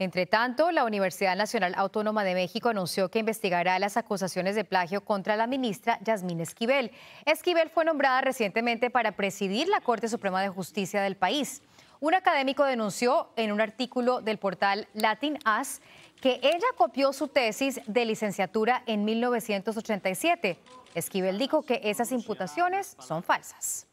Entre tanto, la Universidad Nacional Autónoma de México anunció que investigará las acusaciones de plagio contra la ministra Yasmín Esquivel. Esquivel fue nombrada recientemente para presidir la Corte Suprema de Justicia del país. Un académico denunció en un artículo del portal Latin As que ella copió su tesis de licenciatura en 1987. Esquivel dijo que esas imputaciones son falsas.